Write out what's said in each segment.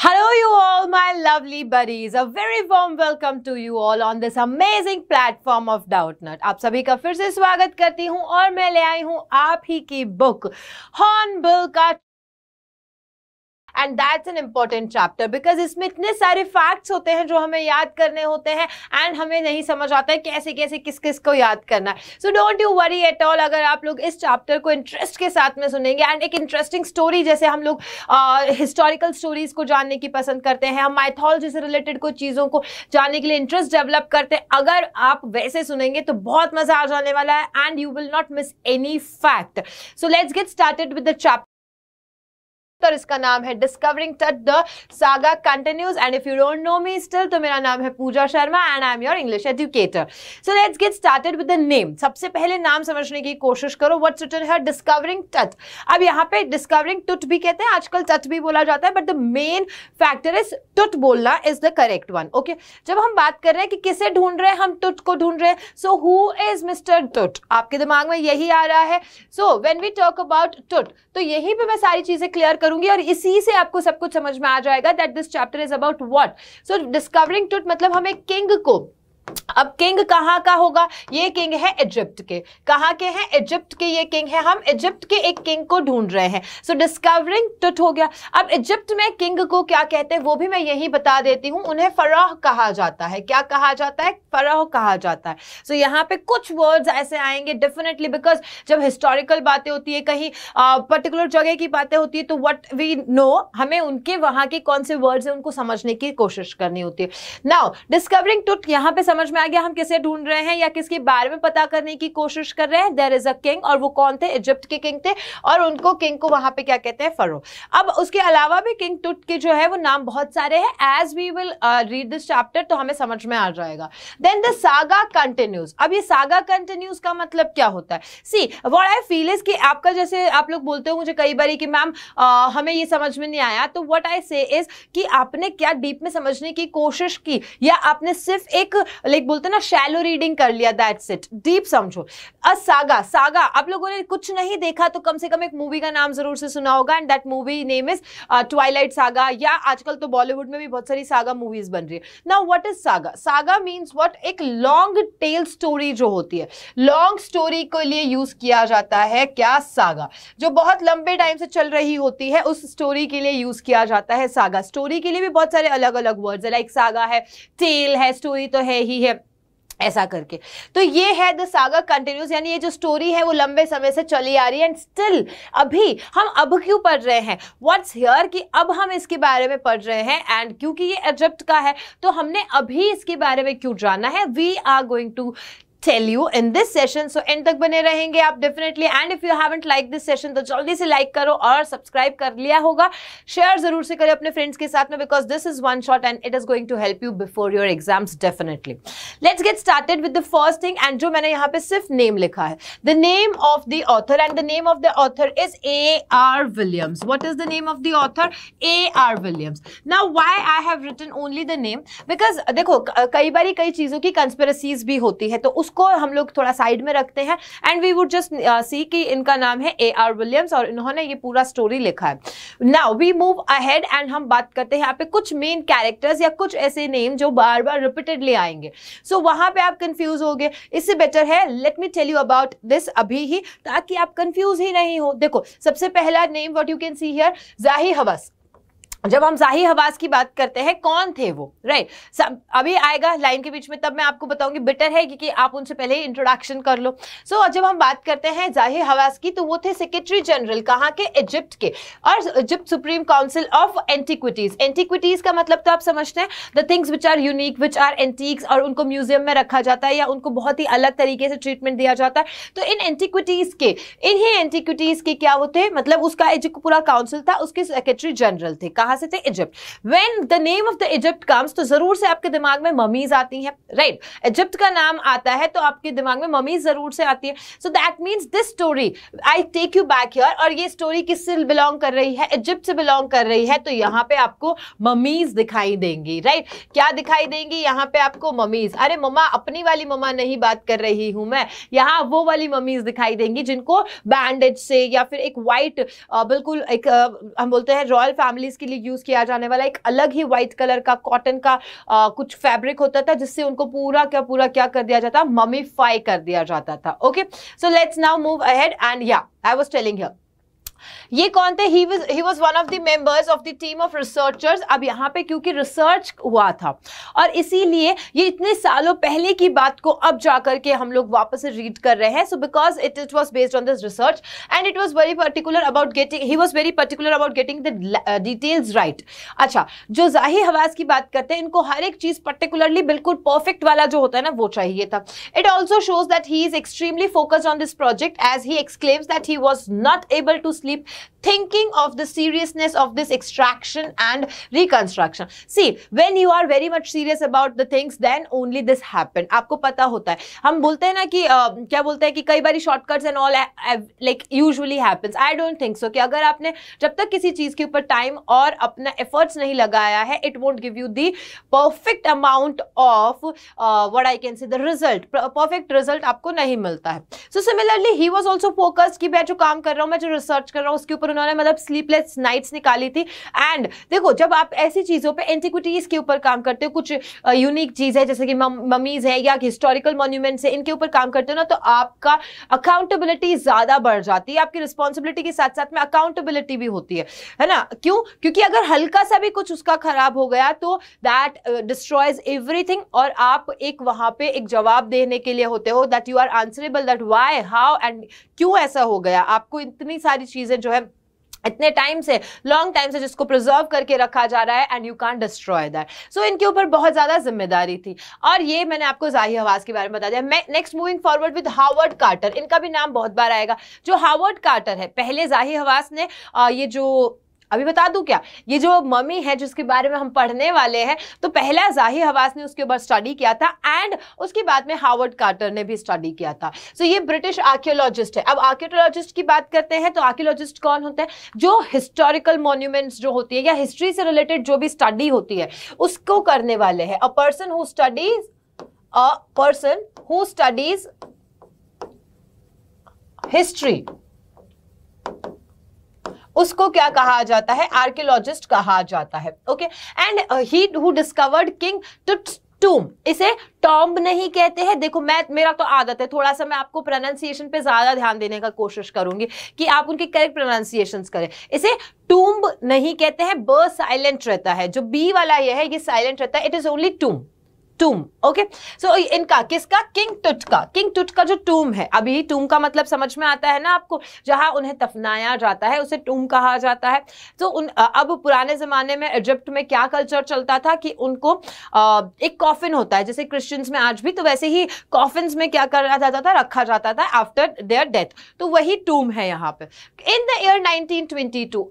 Hello, you all, my lovely buddies. A very warm welcome to you all on this amazing platform of Doubtnut. आप सभी का फिर से स्वागत करती हूँ और मैं ले आई हूँ आप ही की बुक हॉर्नबिल का and that's an important chapter because इसमें इतने सारे फैक्ट्स होते हैं जो हमें याद करने होते हैं एंड हमें नहीं समझ आता है कैसे कैसे किस किस को याद करना है so don't you worry at all अगर आप लोग इस चैप्टर को इंटरेस्ट के साथ में सुनेंगे एंड एक इंटरेस्टिंग स्टोरी जैसे हम लोग हिस्टोरिकल uh, स्टोरीज को जानने की पसंद करते हैं हम माइथोलॉजी से रिलेटेड कुछ चीज़ों को जानने के लिए इंटरेस्ट डेवलप करते हैं अगर आप वैसे सुनेंगे तो बहुत मजा आ जाने वाला है and you will not miss any fact so let's get started with the chapter और इसका नाम है discovering Tut the saga continues and if you don't know me still तो मेरा नाम है Pooja Sharma and I am your English educator so let's get started with the name सबसे पहले नाम समझने की कोशिश करो व्हाट्स रिटन हियर डिस्कवरिंग टट अब यहां पे डिस्कवरिंग टुट भी कहते हैं आजकल टट भी बोला जाता है but the main factor is Tut बोलना is the correct one okay जब हम बात कर रहे हैं कि किसे ढूंढ रहे हैं हम टुट को ढूंढ रहे हैं सो हु इज मिस्टर टुट आपके दिमाग में यही आ रहा है so when we talk about Tut तो यही पे मैं सारी चीजें क्लियर कर करूंगी और इसी से आपको सब कुछ समझ में आ जाएगा that this chapter is about what so discovering Tut मतलब हम एक किंग को अब किंग कहाँ का होगा ये किंग है इजिप्ट के कहाँ के हैं इजिप्ट के ये किंग है हम इजिप्ट के एक किंग को ढूंढ रहे हैं सो डिस्कवरिंग टुट हो गया अब इजिप्ट में किंग को क्या कहते हैं वो भी मैं यही बता देती हूँ उन्हें फराह कहा जाता है क्या कहा जाता है फराह कहा जाता है सो so, यहाँ पे कुछ वर्ड्स ऐसे आएंगे डेफिनेटली बिकॉज जब हिस्टोरिकल बातें होती है कहीं पर्टिकुलर जगह की बातें होती है तो वट वी नो हमें उनके वहाँ के कौन से वर्ड्स हैं उनको समझने की कोशिश करनी होती है नाउ डिस्कवरिंग टुट यहाँ पे समझ में आ गया हम किसे ढूंढ रहे हैं या किसके बारे में पता करने की कोशिश कर रहे हैं देर इज अ किंग और वो कौन थे इजिप्ट के किंग थे और उनको किंग को वहां पे क्या कहते हैं फरो अब उसके अलावा भी किंग टुट के जो है वो नाम बहुत सारे हैं as we will read this chapter तो हमें समझ में आ जाएगा देन द सागा कंटिन्यूज अब ये सागा कंटिन्यूज का मतलब क्या होता है see what I feel is कि आपका जैसे आप लोग बोलते हो मुझे कई बार कि मैम uh, हमें ये समझ में नहीं आया तो वट आई से इज कि आपने क्या डीप में समझने की कोशिश की या आपने सिर्फ एक लाइक बोलते ना शैलो रीडिंग कर लिया दैट्स इट डीप समझो अ सागा सागा आप लोगों ने कुछ नहीं देखा तो कम से कम एक मूवी का नाम जरूर से सुना होगा and that movie name is Twilight saga या आजकल तो बॉलीवुड में भी बहुत सारी सागा मूवीज बन रही है ना what is saga saga means what एक लॉन्ग टेल स्टोरी जो होती है लॉन्ग स्टोरी के लिए यूज किया जाता है क्या सागा जो बहुत लंबे टाइम से चल रही होती है उस स्टोरी के लिए यूज किया जाता है सागा स्टोरी के लिए भी बहुत सारे अलग अलग वर्ड्स है लाइक सागा है टेल है स्टोरी तो है ही रही है ऐसा करके तो ये है द सागा कंटिन्यूज यानी ये जो स्टोरी है वो लंबे समय से चली आ रही है एंड स्टिल अभी हम अब क्यों पढ़ रहे हैं व्हाट्स हियर कि अब हम इसके बारे में पढ़ रहे हैं एंड क्योंकि ये एजिप्ट का है तो हमने अभी इसके बारे में क्यों जाना है we are going to tell you in this session so end तक बने रहेंगे आप definitely and if you haven't like this session तो जल्दी से लाइक करो और सब्सक्राइब कर लिया होगा शेयर जरूर से करें अपने फ्रेंड्स के साथ में because this is one shot and it is going to help you before your exams definitely let's get started with the first thing and जो मैंने यहाँ पे सिर्फ नेम लिखा है the name of the author and the name of the author is A R Williams what is the name of the author A R Williams ना why I have written only the name because देखो कई बार कई चीज़ों की कंस्पेरेसीज भी होती है तो उस उसको हम लोग थोड़ा साइड में रखते हैं and we would just see कि इनका नाम है ए आर विलियम्स और इन्होंने ये पूरा स्टोरी लिखा है now we move ahead and हम बात करते हैं यहाँ पे कुछ मेन कैरेक्टर्स या कुछ ऐसे नेम जो बार बार रिपीटेडली आएंगे सो so, वहाँ पे आप कन्फ्यूज हो इससे बेटर है let me tell you about this अभी ही ताकि आप कन्फ्यूज ही नहीं हो देखो सबसे पहला name what you can see here Zahi Hawass जब हम ज़ाहिर हवास की बात करते हैं कौन थे वो राइट right. अभी आएगा लाइन के बीच में तब मैं आपको बताऊंगी बेटर है क्योंकि आप उनसे पहले ही इंट्रोडक्शन कर लो सो so, जब हम बात करते हैं ज़ाहिर हवास की तो वो थे सेक्रेटरी जनरल कहाँ के इजिप्ट के और Egypt Supreme Council of Antiquities antiquities का मतलब तो आप समझते हैं the things which are unique which are antiques और उनको म्यूजियम में रखा जाता है या उनको बहुत ही अलग तरीके से ट्रीटमेंट दिया जाता है तो इन एंटीक्विटीज के इन्हीं एंटीक्विटीज के क्या होते मतलब उसका जो पूरा काउंसिल था उसके सेक्रेटरी जनरल थे कहा कहाँ से थे Egypt when the name of the Egypt comes तो जरूर से आपके दिमाग में ममीज आती हैं राइट right? इजिप्ट का नाम आता है तो आपके दिमाग में ममीज जरूर से आती है so that means this story I take you back here और ये स्टोरी किससे बिलोंग कर रही है इजिप्ट से बिलोंग कर रही है तो यहाँ पे आपको ममीज दिखाई देंगी राइट right? क्या दिखाई देंगी यहाँ पे आपको ममीज अरे ममा अपनी वाली ममा नहीं बात कर रही हूं मैं यहाँ वो वाली ममीज दिखाई देंगी जिनको बैंडेज से या फिर एक वाइट बिल्कुल एक हम बोलते हैं रॉयल फैमिलीज के लिए यूज किया जाने वाला एक अलग ही व्हाइट कलर का कॉटन का आ, कुछ फैब्रिक होता था जिससे उनको पूरा क्या पूरा क्या कर दिया जाता ममीफाई कर दिया जाता था okay so let's now move ahead and yeah I was telling here ये कौन थे he was he was one of the members of the team of researchers अब यहाँ पे क्योंकि रिसर्च हुआ था और इसीलिए ये इतने सालों पहले की बात को अब जाकर के हम लोग वापस से रीड कर रहे हैं so because it it was based on this research and it was very particular about getting he was very particular about getting the details right अच्छा जो जाहिर हवास की बात करते हैं इनको हर एक चीज पर्टिकुलरली बिल्कुल परफेक्ट वाला जो होता है ना वो चाहिए था it also shows that he is extremely focused on this project as he exclaims that he was not able to sleep sleep thinking of the seriousness of this extraction and reconstruction see when you are very much serious about the things then only this happen आपको पता होता है हम बोलते हैं ना कि uh, क्या बोलते हैं कि कई बार shortcuts and all like usually happens I don't think so कि अगर आपने जब तक किसी चीज के ऊपर टाइम और अपना एफर्ट्स नहीं लगाया है it won't give you the perfect amount of what I can say the result perfect result आपको नहीं मिलता है so similarly he was also focused कि मैं जो काम कर रहा हूं मैं जो रिसर्च कर रहा हूँ उसके ऊपर उन्होंने मतलब स्लीपलेस नाइट्स निकाली थी एंड देखो जब आप ऐसी चीज़ों पर एंटिक्विटीज़ के ऊपर काम करते हो कुछ यूनिक चीज़ है जैसे कि ममीज़ है या हिस्टोरिकल मोन्यूमेंट्स है इनके ऊपर काम करते हो ना तो आपका अकाउंटेबिलिटी ज़्यादा बढ़ जाती है आपकी रिस्पॉन्सिबिलिटी के साथ साथ में अकाउंटेबिलिटी भी होती है है ना क्यों क्योंकि अगर हल्का सा भी कुछ उसका खराब हो गया तो दैट डिस्ट्रॉयज एवरीथिंग और आप एक वहां पे एक जवाब देने के लिए होते हो that you are answerable that why how and क्यों ऐसा हो गया आपको इतनी सारी चीज चीज़ें जो है इतने टाइम से लॉन्ग टाइम से जिसको प्रिजर्व करके रखा जा रहा है and you can destroy that so इनके ऊपर बहुत ज़्यादा जिम्मेदारी थी और ये मैंने आपको जाही हवास के बारे में बता दिया मैं next moving forward with Howard Carter इनका भी नाम बहुत बार आएगा जो हावर्ड कार्टर है पहले जाही हवास ने ये जो अभी बता दूं क्या ये जो मम्मी है जिसके बारे में हम पढ़ने वाले हैं तो पहला जाहिर हवास ने उसके ऊपर स्टडी किया था एंड उसके बाद में हार्वर्ड कार्टर ने भी स्टडी किया था सो so, ये ब्रिटिश आर्कियोलॉजिस्ट है अब आर्कियोलॉजिस्ट की बात करते हैं तो आर्कियोलॉजिस्ट कौन होते हैं जो हिस्टोरिकल मोन्यूमेंट्स जो होती है या हिस्ट्री से रिलेटेड जो भी स्टडी होती है उसको करने वाले हैं a person who studies a person who studies history उसको क्या कहा जाता है आर्कियोलॉजिस्ट कहा जाता है okay and he who discovered king tomb इसे टॉम्ब नहीं कहते हैं देखो मैं मेरा तो आदत है थोड़ा सा मैं आपको प्रोनाउंसिएशन पे ज़्यादा ध्यान देने का कोशिश करूंगी कि आप उनके करेक्ट प्रोनाउंसिएशन करें इसे टूम्ब नहीं कहते हैं ब साइलेंट रहता है जो बी वाला ये है ये साइलेंट रहता है it is only tomb tomb okay so इनका किसका किंग टुट का किंग टुट का जो टूम है अभी टूम का मतलब समझ में आता है ना आपको जहां उन्हें तफनाया जाता है उसे टूम कहा जाता है तो उन अब पुराने जमाने में इजिप्ट में क्या कल्चर चलता था कि उनको एक कॉफिन होता है जैसे क्रिश्चियंस में आज भी तो वैसे ही कॉफिन में क्या करा जाता था रखा जाता था आफ्टर देयर डेथ तो वही टूम है यहाँ पे इन द ईयर नाइनटीन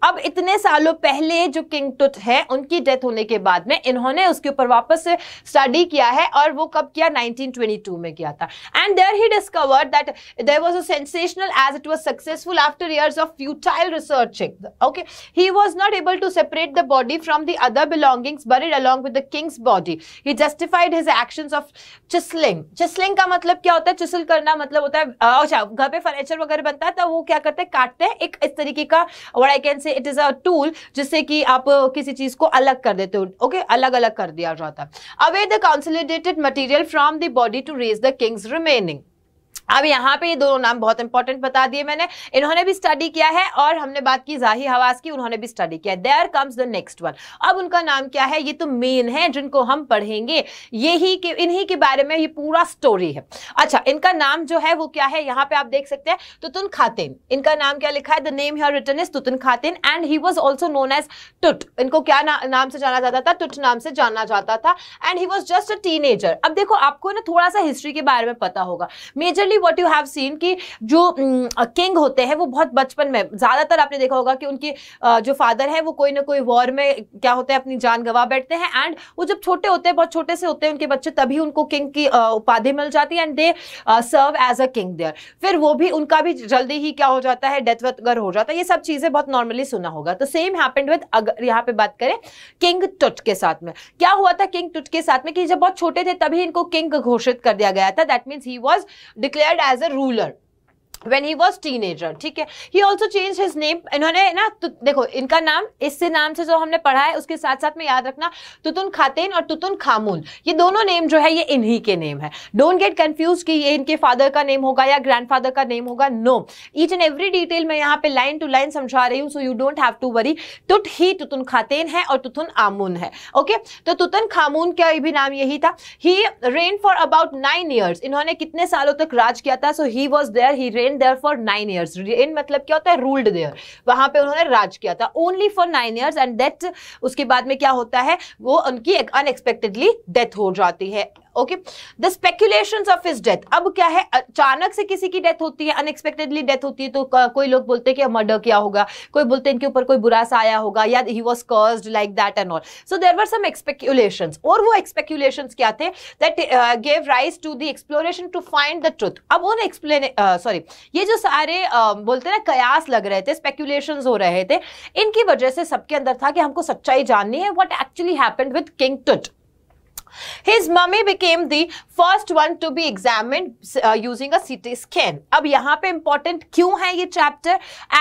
अब इतने सालों पहले जो किंग टुट है उनकी डेथ होने के बाद में इन्होंने उसके ऊपर वापस स्टडी किया किया है और वो कब किया 1922 में किया था and there he discovered that there was a sensational as it was successful after years of futile researching okay he was not able to separate the body from the other belongings buried along with the king's body he justified his actions of chiselling chiselling का मतलब क्या होता है चिसल करना मतलब होता है अच्छा घर पे फर्नीचर वगैरह बनता है तो वो क्या करते हैं काटते हैं एक इस तरीके का और I can say it is a tool जिससे कि आप किसी चीज को अलग कर देते हो ओके अलग अलग कर दिया जाता है away the council consolidated material from the body to raise the king's remaining. अब यहाँ पे ये दोनों नाम बहुत इंपॉर्टेंट बता दिए मैंने इन्होंने भी स्टडी किया है और हमने बात की जाही हवास की उन्होंने भी स्टडी किया there comes the next one अब उनका नाम क्या है ये तो मेन है जिनको हम पढ़ेंगे यही के इन्हीं के बारे में ये पूरा स्टोरी है अच्छा इनका नाम जो है वो क्या है यहाँ पे आप देख सकते हैं तुतुन खातिन इनका नाम क्या लिखा है the name here written is Tutankhamun and he was also known as Tut इनको क्या ना, नाम से जाना जाता था टुट नाम से जाना जाता था and he was just a teen अब देखो आपको ना थोड़ा सा हिस्ट्री के बारे में पता होगा major similarly what you have seen कि जो किंग mm, uh, होते हैं वो बहुत बचपन में ज़्यादातर आपने देखा होगा कि उनके uh, जो फादर है वो कोई ना कोई वॉर में क्या होता है अपनी जान गवा बैठते हैं एंड वो जब छोटे होते हैं बहुत छोटे से होते हैं उनके बच्चे तभी उनको किंग की uh, उपाधि मिल जाती है and they serve as a king there फिर वो भी उनका भी जल्दी ही क्या हो जाता है डेथ वगर हो जाता है ये सब चीज़ें बहुत नॉर्मली सुना होगा तो सेम हैपेंड विद अगर यहाँ पे बात करें किंग टुट के साथ में क्या हुआ था किंग टुट के साथ में कि जब बहुत छोटे थे तभी इनको किंग घोषित कर दिया गया था that means he was declared as a ruler when he was teenager ठीक है he also changed his name इन्होंने ना तो देखो इनका नाम इससे नाम से जो हमने पढ़ा है उसके साथ साथ में याद रखना तुतुन खातेन और तुतुन खामून ये दोनों नेम जो है ये इन्हीं के नेम है डोंट गेट कन्फ्यूज कि ये इनके फादर का नेम होगा या ग्रैंडफादर का नेम होगा no each and every detail मैं यहाँ पे लाइन टू लाइन समझा रही हूँ so you don't have to worry Tut ही तुतुन खातेन है और तुतुन आमून है ओके okay? तो तुतुन खामून का भी नाम यही था he reign for about nine years इन्होंने कितने सालों तक राज किया था so he was there he reign there for nine years reign मतलब क्या होता है रूल्ड देयर वहां पे उन्होंने राज किया था only for nine years and that उसके बाद में क्या होता है वो उनकी अनएक्सपेक्टेडली डेथ हो जाती है okay the speculation of his death अब क्या है अचानक से किसी की डेथ होती है अनएक्सपेक्टेडली डेथ होती है तो कोई लोग बोलते हैं कि मर्डर किया होगा कोई बोलते हैं इनके ऊपर कोई बुरा सा आया होगा या he was cursed like that and all so there were some speculation और वो एक्सपेक्यूलेशन क्या थे that gave rise to the exploration to find the truth अब उन एक्सप्लेन सॉरी ये जो सारे uh, बोलते ना कयास लग रहे थे स्पेक्यूलेशन हो रहे थे इनकी वजह से सबके अंदर था कि हमको सच्चाई जाननी है what actually happen with king Tut His mummy became the first one to be examined uh, using a CT scan. अब यहाँ पे important क्यों है ये chapter?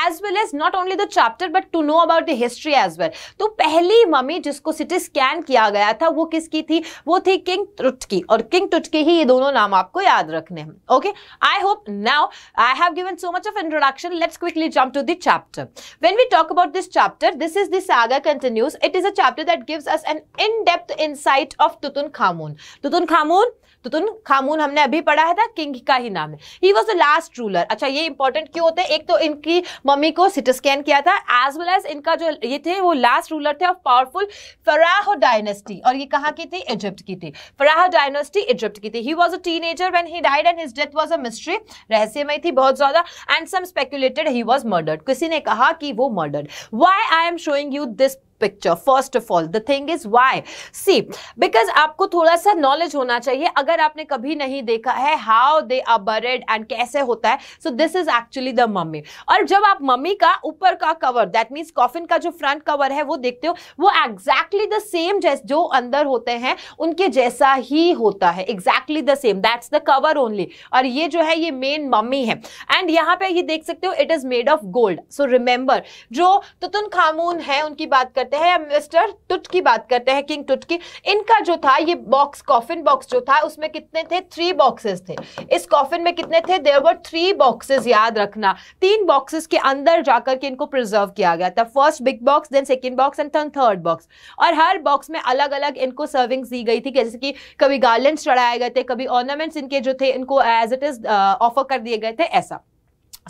As well as not only the chapter but to know about the history as well. तो पहली mummy जिसको CT scan किया गया था वो किसकी थी वो थी किंग टुटकी और किंग टुटकी ही ये दोनों नाम आपको याद रखने हैं okay I hope now I have given so much of introduction let's quickly jump to the chapter when we talk about this chapter this is the saga continues it is a chapter that gives us an in depth insight of Tutankhamun Tutankhamun Tutankhamun हमने अभी पढ़ा है था king का ही नाम है he was the last ruler अच्छा ये इंपॉर्टेंट क्यों होते हैं एक तो इनकी मम्मी को सिट स्कैन किया था एज वेल एज इनका जो ये थे वो लास्ट रूलर थे ऑफ पावरफुल फराह डायनेस्टी और ये कहाँ की थी इजिप्ट की थी फराह डायनेस्टी इजिप्ट की थी he was a teenager when he died and his death was a mystery रहस्यमय थी बहुत ज्यादा and some speculated he was murdered किसी ने कहा कि वो murdered why I am showing you this picture first of all the thing is why see because आपको थोड़ा सा नॉलेज होना चाहिए अगर आपने कभी नहीं देखा है how they are buried and कैसे होता है so this is actually the mummy और जब आप मम्मी का ऊपर का कवर दैट मीन्स कॉफिन का जो फ्रंट कवर है वो देखते हो वो एग्जैक्टली द सेम जो अंदर होते हैं उनके जैसा ही होता है exactly the same that's the cover only और ये जो है ये मेन मम्मी है एंड यहाँ पे ये देख सकते हो it is made of gold so remember जो तुतुन खामून है उनकी बात कर करते हैं मिस्टर टुट की बात करते हैं किंग टुट की इनका जो था ये बॉक्स कॉफिन बॉक्स जो था उसमें कितने थे थ्री बॉक्सेस थे इस कॉफिन में कितने थे देर वर थ्री बॉक्सेस याद रखना तीन बॉक्सेस के अंदर जाकर के इनको प्रिजर्व किया गया था first big box then second box and third box और हर बॉक्स में अलग अलग इनको सर्विंग दी गई थी जैसे कि कभी गार्लेंट्स चढ़ाए गए थे कभी ऑर्नामेंट्स इनके जो थे इनको एज इट इज ऑफर कर दिए गए थे ऐसा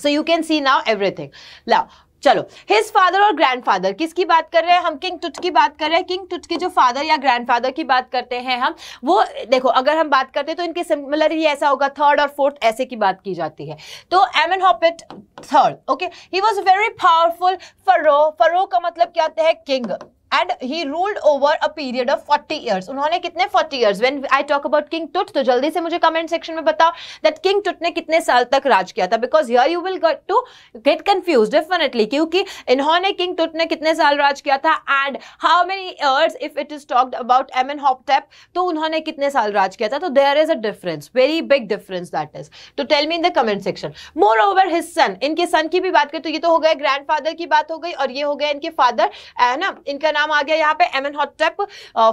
so you can see now everything now चलो हिज फादर और ग्रैंडफादर किसकी बात कर रहे हैं हम किंग टुट की बात कर रहे हैं किंग टुट के जो फादर या ग्रैंडफादर की बात करते हैं हम वो देखो अगर हम बात करते हैं तो इनके सिमिलर ही ऐसा होगा थर्ड और फोर्थ ऐसे की बात की जाती है तो एम एन हॉपिट third okay he was very powerful pharaoh pharaoh का मतलब क्या होता है king and he ruled over a period of forty years उन्होंने कितने forty years when I talk about king Tut तो जल्दी से मुझे कमेंट सेक्शन में बताओ दैट किंग टुट ने कितने साल तक राज किया था because here you will get to get confuse definitely क्योंकि इन्होंने किंग टुट ने कितने साल राज किया था and how many years if it is talked about Amenhotep तो उन्होंने कितने साल राज किया था तो there is a difference very big difference that is तो tell me in the comment section moreover his son इनके सन की भी बात करें तो ये तो हो गया ग्रैंड फादर की बात हो गई और ये हो गया इनके फादर है ना इनका नाम आ गया यहाँ पे Amenhotep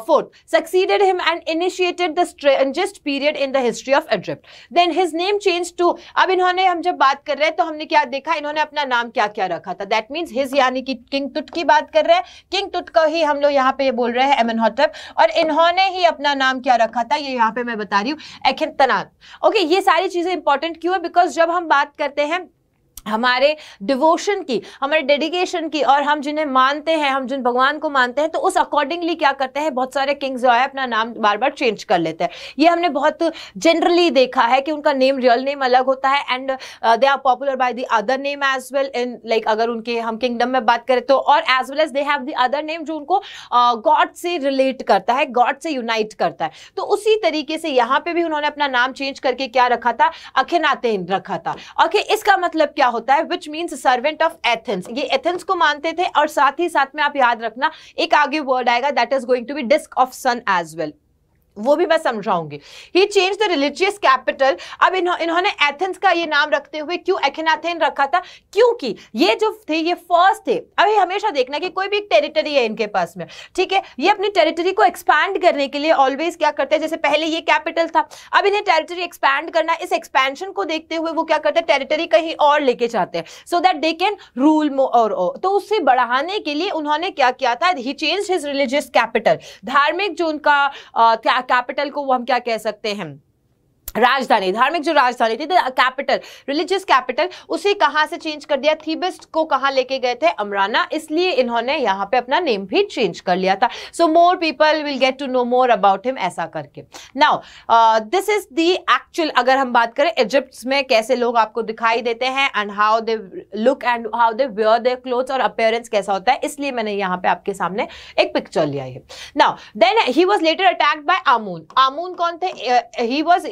fourth succeeded him and initiated दस्ट period in the history of Egypt then his name change to अब इन्होंने हम जब बात कर रहे हैं तो हमने क्या देखा इन्होंने अपना नाम क्या क्या रखा था दैट मीन्स हिज यानी कि किंग तुट की बात कर रहे हैं किंग तुट का ही हम लोग यहाँ पे बोल रहे हैं एम एन हॉटेप और इन्होंने ही अपना नाम क्या रखा था ये यहाँ पे मैं बता रही हूँ एखन तनात ओके ये सारी चीजें इंपॉर्टेंट क्यों है बिकॉज जब हम बात करते हैं हमारे डिवोशन की हमारे डेडिकेशन की और हम जिन्हें मानते हैं हम जिन भगवान को मानते हैं तो उस अकॉर्डिंगली क्या करते हैं बहुत सारे किंग्स जो है अपना नाम बार बार चेंज कर लेते हैं ये हमने बहुत जनरली देखा है कि उनका नेम रियल नेम अलग होता है and they are popular by the other name as well in like अगर उनके हम किंगडम में बात करें तो और as well as they have the other name जो उनको गॉड uh, से रिलेट करता है गॉड से यूनाइट करता है तो उसी तरीके से यहाँ पे भी उन्होंने अपना नाम चेंज करके क्या रखा था अखिनातेन रखा था ओके okay, इसका मतलब क्या होता है which means servant of Aten ये एथेंस को मानते थे और साथ ही साथ में आप याद रखना एक आगे वर्ड आएगा that is going to be disc of sun as well वो भी मैं समझाऊंगी he change the religious capital अब इन्हों, इन्होंने एथेंस का ये नाम रखते हुए क्यों एखेनाथेन रखा था क्योंकि ये जो थे ये फर्स्ट थे अभी हमेशा देखना कि कोई भी एक टेरिटरी है इनके पास में ठीक है ये अपनी टेरिटरी को एक्सपैंड करने के लिए ऑलवेज क्या करते हैं जैसे पहले ये कैपिटल था अब इन्हें टेरिटरी एक्सपैंड करना इस एक्सपेंशन को देखते हुए वो क्या करते हैं टेरिटरी कहीं और लेके जाते हैं so that they can rule और तो उससे बढ़ाने के लिए उन्होंने क्या किया था he change his religious capital धार्मिक जो उनका क्या कैपिटल को वो हम क्या कह सकते हैं राजधानी धार्मिक जो राजधानी थी कैपिटल रिलीजियस कैपिटल उसे कहाँ से चेंज कर दिया थी को कहा लेके गए थे अमराना इसलिए इन्होंने यहाँ पे अपना नेम भी चेंज कर लिया था so more people will get to know more about him ऐसा करके now this is the actual अगर हम बात करें इजिप्ट में कैसे लोग आपको दिखाई देते हैं and how they look and how they wear their cloth और अपेयरेंस कैसा होता है इसलिए मैंने यहाँ पे आपके सामने एक पिक्चर लिया है now then he was later attacked by Amun Amun कौन थे he uh, was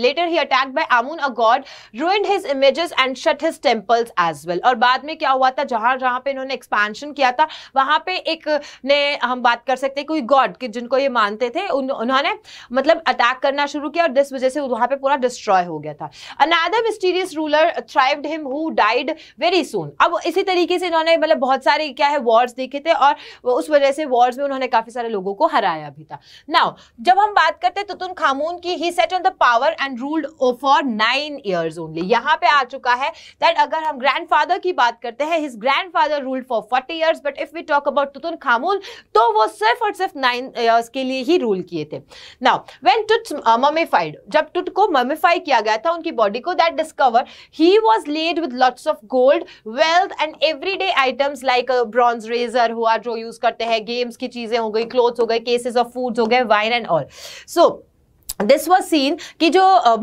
later he attack by Amun a god ruined his images and shut his temples as well और बाद में क्या हुआ था जहां जहां पे इन्होंने एक्सपेंशन किया था वहां पे एक ने हम बात कर सकते हैं कोई गॉड कि जिनको ये मानते थे उन, उन्होंने मतलब अटैक करना शुरू किया और दिस वजह से वहां पे पूरा डिस्ट्रॉय हो गया था another mysterious ruler thrived him who died very soon अब इसी तरीके से इन्होंने मतलब बहुत सारे क्या है वॉर्स देखे थे और उस वजह से वॉर्स में उन्होंने काफी सारे लोगों को हराया भी था नाउ जब हम बात करते तो तुम खामून की he set on the power and and ruled for nine years only यहाँ पे आ चुका है दैट अगर हम ग्रैंडफादर की बात करते हैं his grandfather ruled for forty years but if we talk about Tutankhamun तो वो सिर्फ और सिर्फ नाइन ईयर्स के लिए ही रूल किए थे नाउ व्हेन टुट ममीफाइड जब टुट को ममीफाई किया गया था उनकी बॉडी को that discover he was laid with lots of gold wealth and everyday items like bronze razor हुआ जो यूज करते हैं गेम्स की चीजें हो गई क्लोथ्स हो गए केसेस ऑफ फूड्स हो गए wine and all so this was seen कि जो uh,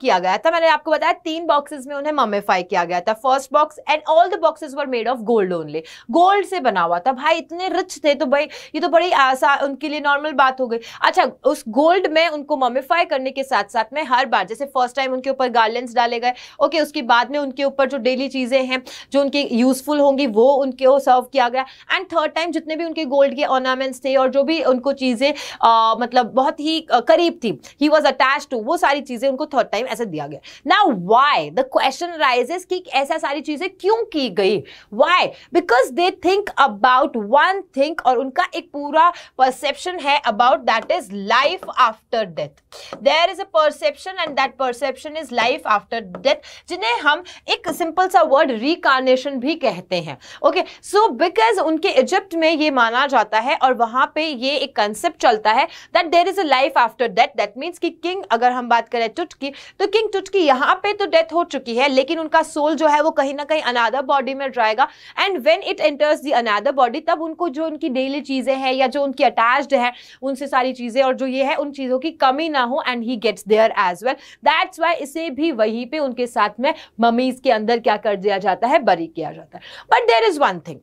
किया गया था मैंने आपको बताया तीन बॉक्सेस में उन्हें ममीफाई किया गया था first box and all the boxes were made of gold only gold से बना हुआ था भाई इतने रिच थे तो भाई ये तो बड़ी आसान उनके लिए नॉर्मल बात हो गई अच्छा उस गोल्ड में उनको ममीफाई करने के साथ साथ में हर बार जैसे फर्स्ट टाइम उनके ऊपर गार्लेंस डाले गए ओके उसके बाद में उनके ऊपर जो डेली चीज़ें हैं जो उनकी यूजफुल होंगी वो उनके वो सर्व किया गया एंड थर्ड टाइम जितने भी उनके गोल्ड के ऑर्नामेंट्स थे और जो भी उनको चीज़ें uh, मतलब बहुत ही uh, करीब थी ही वॉज अटैच टू वो सारी चीजें उनको थर्ड टाइम ऐसे दिया गया ना वाई द क्वेश्चन राइजेस कि ऐसा सारी चीजें क्यों की गई why because they think about one thing और उनका एक पूरा परसेप्शन है about that is life after death there is a perception and that perception is life after death जिन्हें हम एक सिंपल सा वर्ड रिकार्नेशन भी कहते हैं ओके सो बिकॉज उनके इजिप्ट में ये माना जाता है और वहां पे ये एक कंसेप्ट चलता है that there is a life after death that means कि किंग अगर हम बात करें टुट की तो किंग टुट की यहाँ पे तो डेथ हो चुकी है लेकिन उनका सोल जो है वो कहीं ना कहीं अनादर बॉडी में जाएगा and when it enters the another body तब उनको जो उनकी डेली चीज़ें हैं या जो उनकी अटैच्ड है उनसे सारी चीज़ें और जो ये है उन चीज़ों की कमी ना हो and he gets there as well that's why इसे भी वहीं पर उनके साथ में ममीज के अंदर क्या कर दिया जाता है बरी किया जाता है but there is one thing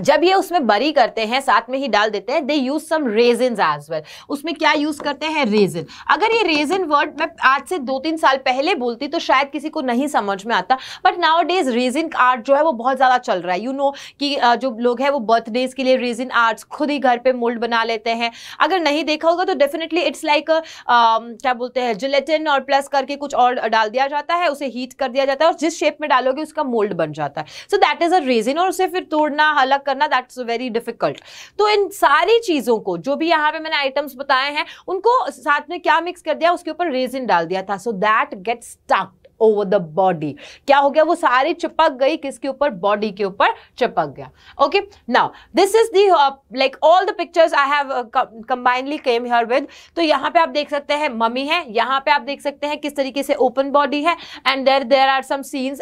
जब ये उसमें बरी करते हैं साथ में ही डाल देते हैं they use some razor as well उसमें क्या यूज करते हैं रेजन अगर ये रेजन वर्ड मैं आज से दो तीन साल पहले बोलती तो शायद किसी को नहीं समझ में आता but nowadays resin art जो है वो बहुत ज़्यादा चल रहा है यू you नो know, कि जो लोग हैं वो बर्थडेज के लिए रेजिन आर्ट्स खुद ही घर पर मोल्ड बना लेते हैं अगर नहीं देखा होगा तो डेफिनेटली इट्स लाइक क्या बोलते हैं जिलेटिन और प्लस करके कुछ और डाल दिया जाता है उसे हीट कर दिया जाता है और जिस शेप में डालोगे उसका मोल्ड बन जाता है so that is a resin और उसे फिर तोड़ना हलक करना दैट्स वेरी डिफिकल्ट तो इन सारी चीज़ों को जो भी यहाँ पे मैंने आइटम्स बताए हैं उनको साथ में क्या मिक्स कर दिया उसके ऊपर रेजिन डाल दिया था so that gets tuck over the body क्या हो गया वो सारी चिपक गई किसके ऊपर बॉडी के ऊपर चिपक गया okay now this is the like all the pictures I have combinedly came here with तो यहां पे आप देख सकते हैं मम्मी है यहां पे आप देख सकते हैं किस तरीके से ओपन बॉडी है and there there are some scenes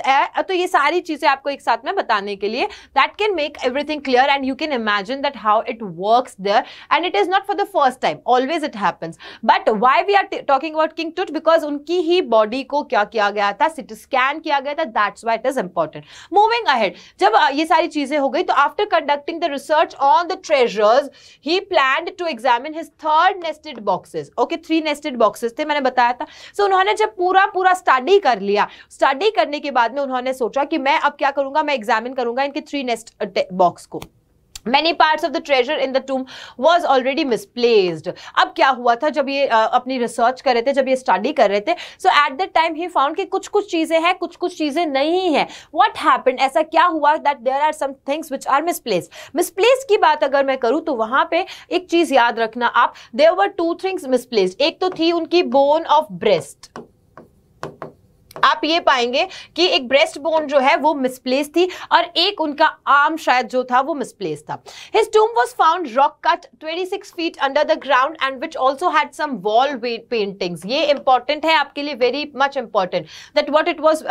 तो ये सारी चीजें आपको एक साथ में बताने के लिए that can make everything clear and you can imagine that how it work there and it is not for the first time always it happens but why we are talking about King Tut because उनकी ही body को क्या किया गया गया था CT scan किया गया था that's why it is important moving ahead जब ये सारी चीजें हो गई तो after conducting the research on the treasures he plan to examine his third nested boxes okay three nested boxes थे मैंने बताया था सो so, उन्होंने जब पूरा पूरा स्टडी कर लिया स्टडी करने के बाद में उन्होंने सोचा कि मैं अब क्या करूंगा मैं एग्जामिन करूंगा इनके थ्री नेस्ट बॉक्स को many parts of the treasure in the tomb was already misplaced अब क्या हुआ था जब ये आ, अपनी रिसर्च कर रहे थे जब ये स्टडी कर रहे थे so at the time he found कि कुछ कुछ चीज़ें हैं कुछ कुछ चीज़ें नहीं हैं वट हैपन ऐसा क्या हुआ that there are some things which are misplaced misplaced की बात अगर मैं करूँ तो वहाँ पे एक चीज़ याद रखना आप there were two things misplaced एक तो थी उनकी बोन ऑफ ब्रेस्ट आप ये पाएंगे कि एक ब्रेस्ट बोन जो है वो मिसप्लेस थी और एक उनका आर्म शायद जो था वो मिसप्लेस था his tomb was found rock cut 26 feet under the ground and which also had some wall paintings ये इंपॉर्टेंट है आपके लिए very much important that what it was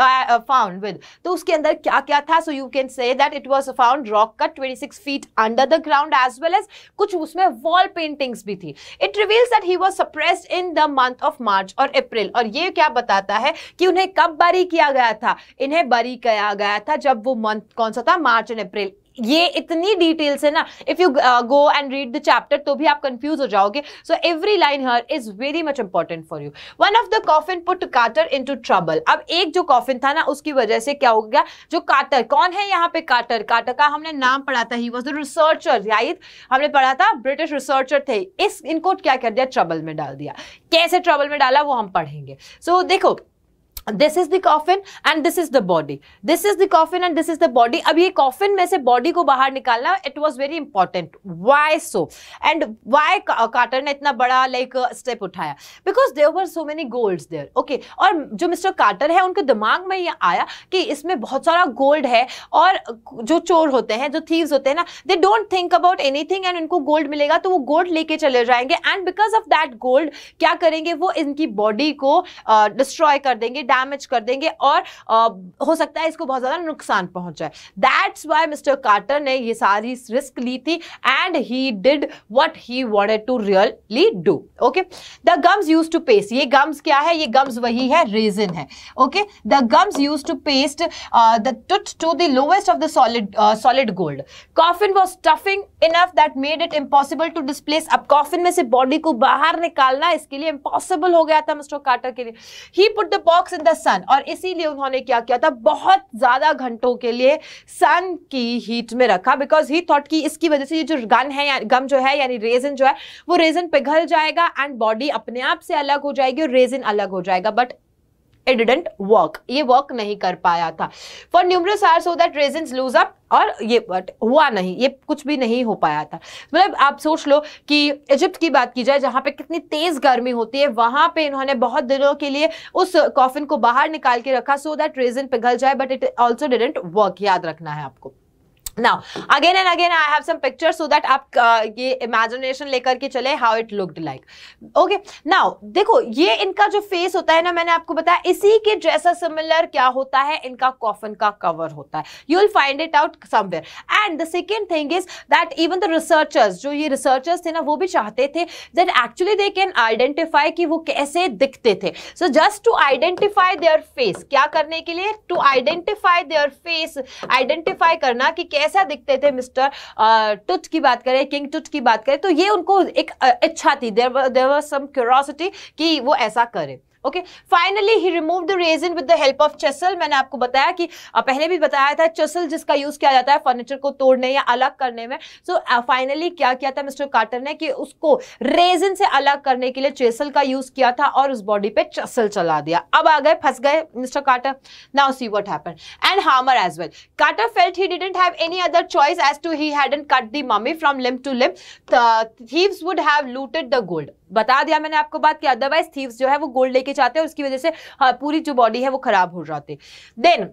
found with तो उसके अंदर क्या क्या था so you can see that it was found rock cut 26 feet under the ground as well as कुछ उसमें वॉल पेंटिंग्स भी थी it reveals that he was suppressed in the month of March और अप्रैल और ये क्या बताता है कि उन्हें कब बरी किया गया था इन्हें बरी किया गया था जब वो मंथ कौन सा था मार्च एंड अप्रैल ये इतनी डिटेल्स है ना if you go and read the chapter तो भी आप कंफ्यूज हो जाओगे so every line here is very much important for you one of the coffin put Carter into trouble अब एक जो कॉफिन था ना उसकी वजह से क्या हो गया जो काटर कौन है यहाँ पे काटर काटर का हमने नाम पढ़ा था he was the researcher right हमने पढ़ा था ब्रिटिश रिसर्चर थे इस इनको क्या कर दिया ट्रबल में डाल दिया कैसे ट्रबल में डाला वो हम पढ़ेंगे सो so, देखो this is the coffin and this is the body this is the coffin and this is the body अब ये कॉफिन में से बॉडी को बाहर निकालना it was very important why so and why Carter ने इतना बड़ा लाइक like, स्टेप uh, उठाया because there were so many gold there okay और जो मिस्टर कार्टर है उनके दिमाग में ये आया कि इसमें बहुत सारा गोल्ड है और जो चोर होते हैं जो थीव्स होते हैं ना they don't think about anything and उनको गोल्ड मिलेगा तो वो गोल्ड लेके चले जाएंगे and because of that gold क्या करेंगे वो इनकी बॉडी को डिस्ट्रॉय uh, कर देंगे डैमेज कर देंगे और आ, हो सकता है इसको बहुत ज़्यादा नुकसान पहुंच जाए दैट्स वाई मिस्टर कार्टर ने ये सारी रिस्क ली थी and he did what he wanted to really do okay the gums use to paste ये गम्स क्या है ये गम्स वही है रीजन है okay the gums use to paste the Tut to the lowest of the solid solid gold coffin was toughing enough that made it impossible to displace अब coffin में से बॉडी को बाहर निकालना इसके लिए इम्पॉसिबल हो गया था मिस्टर कार्टर के लिए he put the box in in the sun और इसीलिए उन्होंने क्या किया था बहुत ज़्यादा घंटों के लिए सन की हीट में रखा बिकॉज ही थॉट कि इसकी वजह से ये जो गन है गम जो है यानी रेजन जो है वो रेजन पिघल जाएगा एंड बॉडी अपने आप से अलग हो जाएगी और रेजन अलग हो जाएगा बट इट डिडेंट वर्क ये वर्क नहीं कर पाया था for numerous hours so that resin loose up और ये बट हुआ नहीं ये कुछ भी नहीं हो पाया था मतलब आप सोच लो कि इजिप्ट की बात की जाए जहाँ पे कितनी तेज गर्मी होती है वहां पे इन्होंने बहुत दिनों के लिए उस कॉफिन को बाहर निकाल के रखा सो दैट रेजन पिघल जाए but it also didn't work याद रखना है आपको now again and again i have some pictures so that आप uh, ये imagination लेकर के चले how it looked like okay now देखो ये इनका जो face होता है ना मैंने आपको बताया इसी के जैसा similar क्या होता है इनका coffin का cover होता है you will find it out somewhere and the second thing is that even the researchers जो ये researchers थे ना वो भी चाहते थे that actually they can identify कि वो कैसे दिखते थे so just to identify their face क्या करने के लिए to identify their face identify करना कि कैसा दिखते थे मिस्टर टुट की बात करें किंग टुट की बात करें तो ये उनको एक इच्छा थी देर देर सम क्यूरोसिटी कि वो ऐसा करें okay finally he remove the resin with the help of chisel मैंने आपको बताया कि पहले भी बताया था चसल जिसका यूज किया जाता है फर्नीचर को तोड़ने या अलग करने में सो so, फाइनली uh, क्या किया था मिस्टर कार्टर ने कि उसको रेजन से अलग करने के लिए चेसल का यूज किया था और उस बॉडी पे चसल चला दिया अब आ गए फंस गए mister Carter now see what happen and hammer as well Carter felt he didn't have any other choice as to he hadn't cut the mummy from limb to limb thieves would have looted the gold बता दिया मैंने आपको बात कि otherwise thieves जो है वो gold लेके जाते हैं उसकी वजह से हाँ, पूरी जो बॉडी है वो खराब हो जाती है then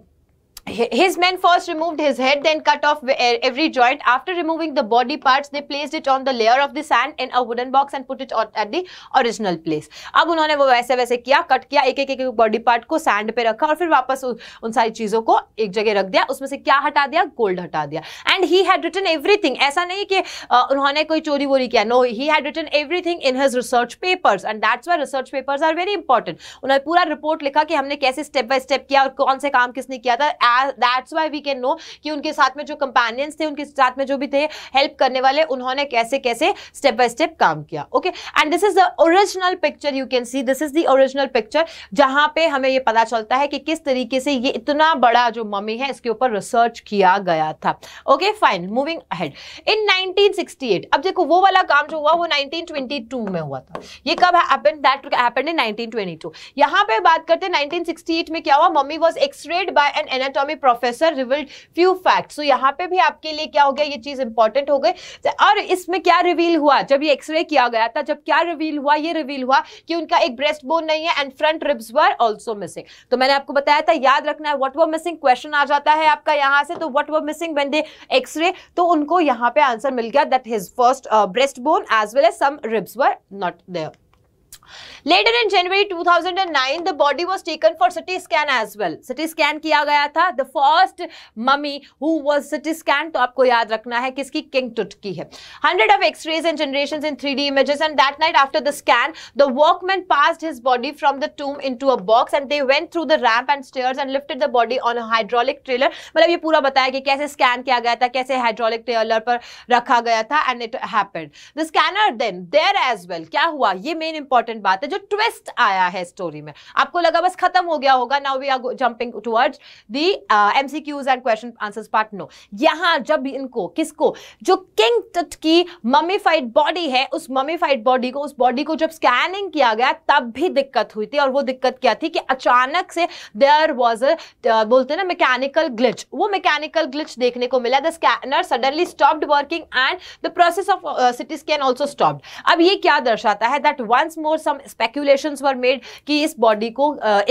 His men first removed his head, then cut off e-, every joint. After removing the body parts, they placed it on the layer of the sand in a wooden box and put it at the original place. अब उन्होंने वो वैसे वैसे किया cut किया एक एक body part को सैंड पे रखा और फिर वापस उन सारी चीजों को एक जगह रख दिया उसमें से क्या हटा दिया गोल्ड हटा दिया and he had written everything ऐसा नहीं कि उन्होंने कोई चोरी वोरी किया no he had written everything in his research papers and that's why research papers are very important उन्होंने पूरा रिपोर्ट लिखा कि हमने कैसे स्टेप बाय स्टेप किया और कौन से काम किसने किया था that's why we can know कि उनके साथ में जो कंपेनियंस थे उनके साथ में जो भी थे हेल्प करने वाले उन्होंने कैसे कैसे स्टेप बाय स्टेप काम किया okay and this is the original picture you can see this is the original picture जहां पे हमें ये पता चलता है कि किस तरीके से ये इतना बड़ा जो मम्मी है इसके ऊपर रिसर्च किया गया था okay fine moving ahead in 1968 अब देखो वो वाला काम जो हुआ वो 1922 में हुआ था ये कब हैपेंड दैट हैपेंड इन 1922 यहां पे बात करते 1968 में क्या हुआ mummy was x-rayed by an anatomic में professor revealed few fact so यहाँ पे भी आपके लिए क्या हो गया ये चीज इंपॉर्टेंट हो गई और इसमें क्या रिवील हुआ जब ये एक्सरे किया गया था जब क्या रिवील हुआ ये रिवील हुआ कि उनका एक ब्रेस्ट बोन नहीं है and front ribs were also missing तो मैंने आपको बताया था याद रखना है वट वर मिसिंग क्वेश्चन आ जाता है आपका यहाँ से तो what were missing when they x-ray तो उनको यहाँ पे आंसर मिल गया that his first breast bone as well as some ribs were not there later in January 2009 the body was taken for CT scan as well CT scan किया गया था the first mummy who was CT scan तो आपको याद रखना है किसकी king Tut की है hundred of x-rays and generation in three D images and that night after the scan the workman passed his body from the tomb into a box and they went through the ramp and stair and lifted the body on hydraulic trailer मतलब ये पूरा बताया कि कैसे scan किया गया था कैसे हाइड्रोलिक ट्रेलर पर रखा गया था and it happened the scanner then there as well क्या हुआ ये मेन इंपॉर्टेंट इंपॉर्टेंट बात है जो ट्विस्ट आया है स्टोरी में आपको लगा बस खत्म हो गया होगा now we are jumping toward the MCQs and question answer part no यहां जब इनको किसको जो किंग टट की ममीफाइड बॉडी है उस ममीफाइड बॉडी को उस बॉडी को जब स्कैनिंग किया गया तब भी दिक्कत हुई थी और वो दिक्कत क्या थी कि अचानक से देयर वॉज अ बोलते ना मैकेनिकल ग्लिच वो मैकेनिकल ग्लिच देखने को मिला the scanner suddenly stopped working and the process of CT scan also stopped अब ये क्या दर्शाता है that once more some speculations were made कि इस बॉडी को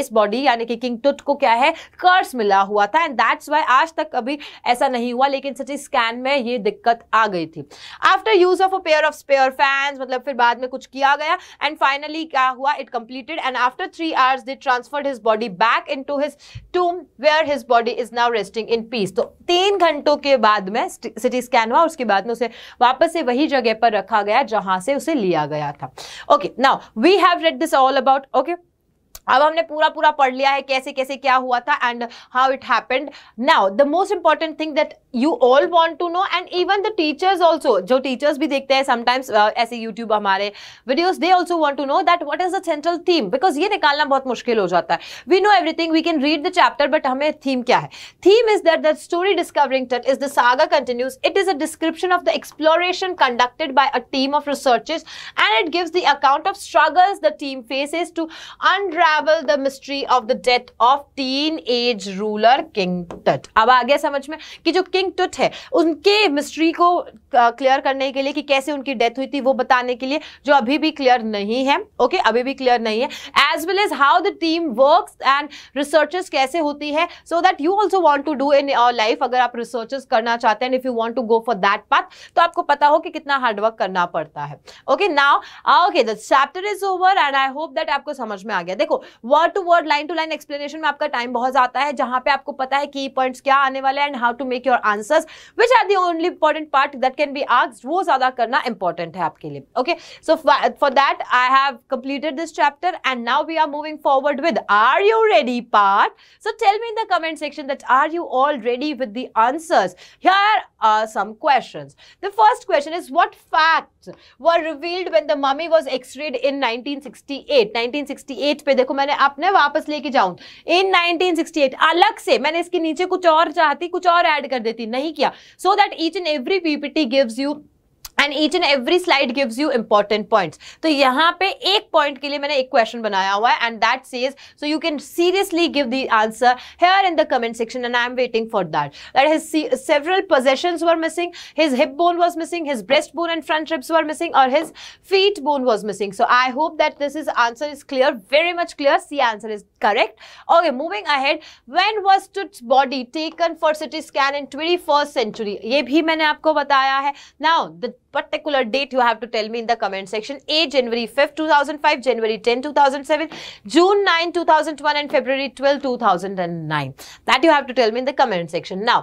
इस बॉडी यानी कि किंग टुट को क्या है कर्स मिला हुआ था एंड दैट्स वाई आज तक कभी ऐसा नहीं हुआ लेकिन सच्ची स्कैन में ये दिक्कत आ गई थी after use of a pair of spare fans मतलब फिर बाद में कुछ किया गया एंड फाइनली क्या हुआ it completed and after three hours they transferred his body back into his tomb where his body is now resting in peace तो तीन घंटों के बाद में सिटी स्कैन हुआ उसके बाद में उसे वापस से वही जगह पर रखा गया जहां से उसे लिया गया था okay now we have read this all about okay अब हमने पूरा पूरा पढ़ लिया है कैसे कैसे क्या हुआ था and how it happened now the most important thing that you all want to know and even the teachers also जो टीचर्स भी देखते हैं समटाइम्स uh, ऐसे यूट्यूब हमारे videos they also want to know that what is the central theme because ये निकालना बहुत मुश्किल हो जाता है we know everything we can read the chapter but हमें थीम क्या है theme is that that story discovering tell is the saga continues it is a description of the exploration conducted by a team of researches and it gives the account of struggles the team faces to unravel the mystery of the death of teenage ruler King Tut. अब आ गया समझ में कि जो king missing टुट है उनके mystery को क्लियर करने के लिए कि कैसे उनकी डेथ हुई थी वो बताने के लिए जो अभी भी क्लियर नहीं है ओके okay? अभी भी क्लियर नहीं है as well as how the team work and researches कैसे होती है so that you also want to do in our life अगर आप रिसर्चेस करना चाहते हैं if you want to go for that path तो आपको पता हो कि कितना हार्डवर्क करना पड़ता है okay now okay the chapter is over and I hope that आपको समझ में आ गया देखो word to word line to line explanation में आपका टाइम बहुत ज्यादा है जहां पे आपको पता है की पॉइंट क्या आने वाले and how to make your answers which are the only important part that can be asked wo zyada karna important hai aapke liye okay so for that i have completed this chapter and now we are moving forward with are you ready part so tell me in the comment section that are you all ready with the answers here are some questions the first question is what facts were revealed when the mummy was x-rayed in 1968 1968 पे देखो मैंने अपने वापस लेके जाऊं In 1968 अलग से मैंने इसके नीचे कुछ और चाहती कुछ और ऐड कर देती नहीं किया so that each and every PPT gives you and each and every slide gives you important points तो यहाँ पे एक पॉइंट के लिए मैंने एक क्वेश्चन बनाया हुआ है and that says so you can seriously give the answer here in the comment section and I am waiting for that that his several possessions were missing his hip bone was missing his breast bone and front ribs were missing और his feet bone was missing so I hope that this is answer is clear very much clear see answer is correct okay moving ahead when was Tut's body taken for CT scan in 21st century ये भी मैंने आपको बताया है now the particular date you have to tell me in the comment section 8 January 5th 2005 January 10 2007 June 9 2001 and February 12 2009 that you have to tell me in the comment section now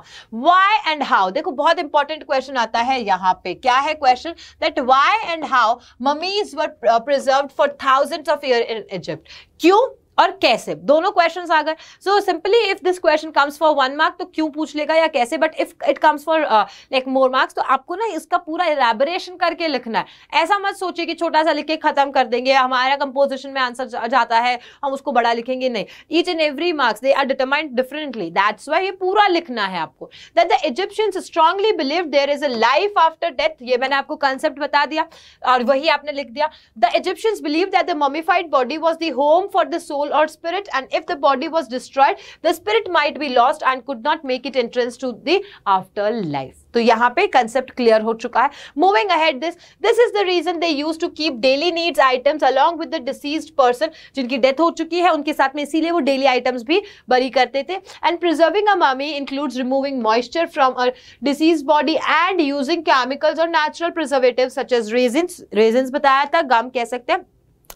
why and how देखो बहुत important question आता है यहाँ पे क्या है question that why and how mummies were preserved for thousands of year in Egypt क्यों और कैसे दोनों क्वेश्चंस आ गए so simply if this question comes for one mark तो क्यों पूछ लेगा या कैसे but if it comes for like more marks तो आपको ना इसका पूरा इलेबोरेशन करके लिखना है ऐसा मत सोचिए कि छोटा सा लिख के खत्म कर देंगे हमारा कंपोजिशन में आंसर जा, जाता है हम उसको बड़ा लिखेंगे नहीं each and every marks they are determined differently that's why ये पूरा लिखना है आपको that the Egyptians strongly believe there is a life after death ये मैंने आपको कंसेप्ट बता दिया और वही आपने लिख दिया the Egyptians believe that the mummified body was the home for the soul soul or spirit and if the body was destroyed the spirit might be lost and could not make it entrance to the after life तो यहाँ पे concept clear हो चुका है moving ahead this this is the reason they use to keep daily needs items along with the deceased person जिनकी डेथ हो चुकी है उनके साथ में इसीलिए वो डेली आइटम्स भी बरी करते थे and preserving a mummy includes removing moisture from a deceased body and using chemicals और natural preservative such as resin resin बताया था गम कह सकते हैं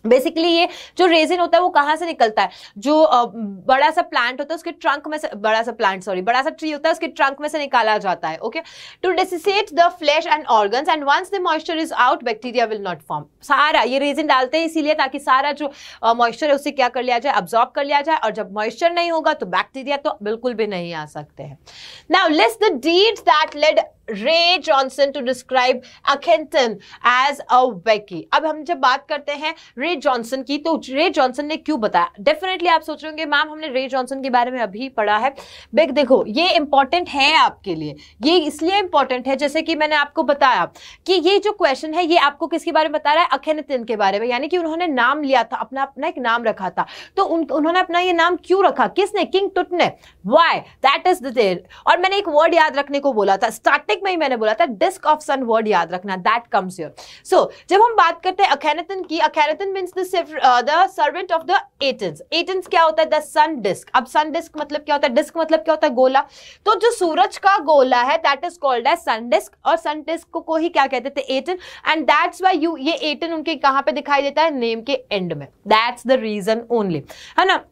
बेसिकली ये जो रेजिन होता है वो कहाँ से निकलता है जो बड़ा सा प्लांट होता है उसके ट्रंक में से बड़ा सा प्लांट सॉरी बड़ा सा ट्री होता है उसके ट्रंक में से निकाला जाता है okay to desiccate the flesh and organs and once the moisture is out bacteria will not form सारा ये रेजिन डालते हैं इसीलिए ताकि सारा जो मॉइस्चर है उसे क्या कर लिया जाए अब्जॉर्ब कर लिया जाए और जब मॉइस्चर नहीं होगा तो बैक्टीरिया तो बिल्कुल भी नहीं आ सकते हैं now list the deeds that led Ray Johnson to describe Akhenaten as a wacky अब हम जब बात करते हैं रे जॉनसन की तो रे जॉनसन ने क्यों बताया डेफिनेटली आप सोच रहे होंगे मैम हमने रे जॉनसन के बारे में अभी पढ़ा है बेग देखो ये इंपॉर्टेंट है आपके लिए ये इसलिए इंपॉर्टेंट है जैसे कि मैंने आपको बताया कि ये जो क्वेश्चन है ये आपको किसके बारे में बता रहा है अखेनतिन के बारे में यानी कि उन्होंने नाम लिया था अपना अपना एक नाम रखा था तो उन, उन्होंने अपना ये नाम क्यों रखा किसने किंग टुट ने वाई दैट इज देर और मैंने एक वर्ड याद रखने को बोला था स्टार्टिंग एक में ही मैंने बोला था डिस्क ऑफ सन वर्ड याद रखना दैट कम्स योर सो जब हम बात करते हैं अखैनतन की Akhenaten means the servant of the Atens Atens क्या होता है द सन डिस्क अब सन डिस्क मतलब क्या होता है डिस्क मतलब क्या होता है गोला तो जो सूरज का गोला है that is called as sun disc और सन डिस्क को, को ही क्या कहते थे Aten and that's why you ये एटन उनके कहाँ पे दिखाई देता है नेम के एंड में दैट्स द रीजन ओनली है ना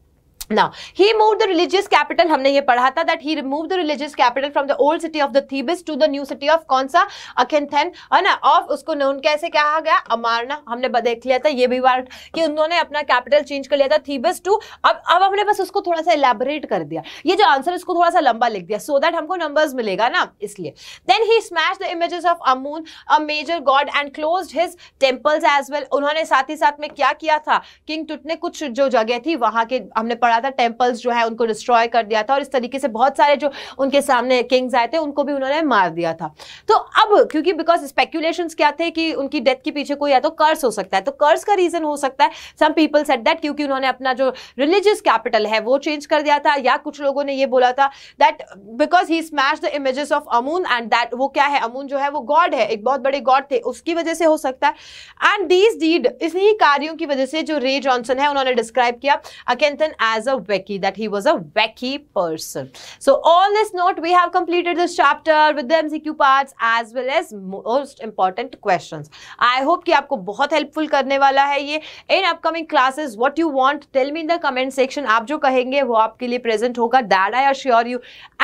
Now, he moved the religious capital, हमने ये पढ़ा था that he removed the religious capital from the old city of the Thebes to the new city of कौन सा अकेंथन है ना of उसको known कैसे कहा गया अमारना हमने देख लिया था ये भी बार कि उन्होंने अपना capital change कर लिया था Thebes to अब अब हमने बस उसको थोड़ा सा elaborate कर दिया ये जो answer इसको थोड़ा सा लंबा लिख दिया so that हमको numbers मिलेगा ना इसलिए then he smashed the images of Amun a major god and closed his temples as well उन्होंने साथ ही साथ में क्या किया था किंग टुट कुछ जो जगह थी वहां के हमने पढ़ा करा था टेम्पल्स जो है उनको डिस्ट्रॉय कर दिया था और इस तरीके से बहुत सारे जो उनके सामने किंग्स आए थे उनको भी उन्होंने मार दिया था तो अब क्योंकि बिकॉज स्पेक्यूलेशन क्या थे कि उनकी डेथ के पीछे कोई या तो कर्स हो सकता है तो कर्स का रीजन हो सकता है सम पीपल सेट दैट क्योंकि उन्होंने अपना जो रिलीजियस कैपिटल है वो चेंज कर दिया था या कुछ लोगों ने ये बोला था that because he smash the images of Amun and that वो क्या है अमून जो है वो गॉड है एक बहुत बड़े गॉड थे उसकी वजह से हो सकता है एंड दीज डीड इसी कार्यों की वजह से जो रे जॉनसन है उन्होंने डिस्क्राइब किया Akhenaten as a wacky, that he was a wacky person. So, on this note, we have completed this chapter with the MCQ parts as well as most important questions. I hope ki aapko bahut helpful karne wala hai ye. In upcoming classes, what you want, tell me in the comment section. Aap jo kahenge, wo aapke liye present hoga. That I assure you.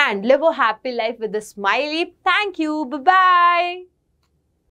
And live a happy life with a smiley. Thank you. Bye-bye.